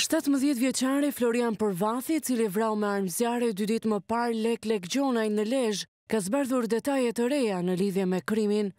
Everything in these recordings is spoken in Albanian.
17 vjeqari Florian Përvathi, cili vrau me armëzjare dy ditë më par lek lek gjonaj në lejsh, ka zbardhur detajet të reja në lidhje me krimin.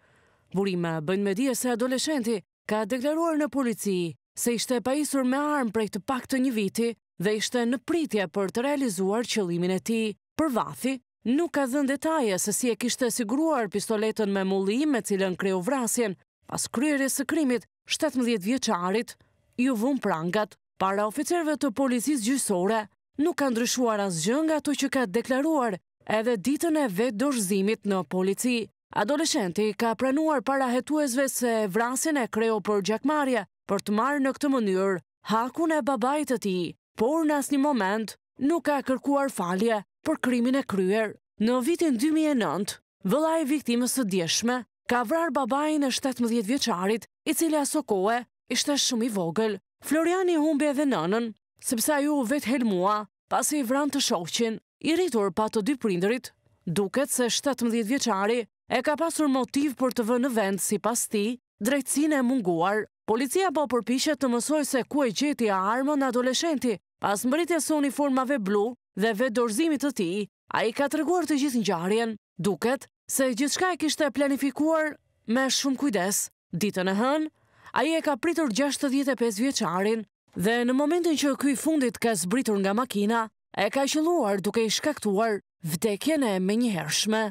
Burime bënd me dje se adoleshenti ka deklaruar në polici se ishte isur me armë prej të pak të një viti dhe ishte në pritje për të realizuar qëlimin e ti. Përvathi nuk ka dhën detaje se si e kishte siguruar pistoletën me mulli me cilën kreu vrasjen pas kryeris së krimit 17 vjeqarit ju vun prangat para oficerve të policis gjysore, nuk ka ndryshuar asgjën nga të që ka deklaruar edhe ditën e vetë dorëzimit në polici. Adoleshenti ka pranuar para hetuesve se vrasin e kreo për gjakmarja për të marrë në këtë mënyrë hakun e babajtë të ti, por në asni moment nuk ka kërkuar falje për krimin e kryer. Në vitin 2009, vëllaj viktimës të djeshme ka vrar babajnë e 17 vjeqarit i cilja sokoe ishte shumë i vogël. Floriani humbe edhe nënën, sepse a ju vetë helmua, pas i vran të shoqin, i rritur pa të dy prinderit. duket se 17 vjeqari e ka pasur motiv për të vë në vend si pas ti, drejtsin e munguar, policia po përpishet të mësoj se ku e gjeti a armën në adoleshenti, pas mëritja së uniformave blu dhe vetë dorzimit të ti, a i ka tërguar të gjithë njarjen, duket se gjithë shka e kishtë e planifikuar me shumë kujdes. Ditën e hënë, Aje e ka pritur 65 vjeqarin dhe në momentin që kuj fundit ka zbritur nga makina, e ka qëluar duke i shkaktuar vdekjene me një hershme.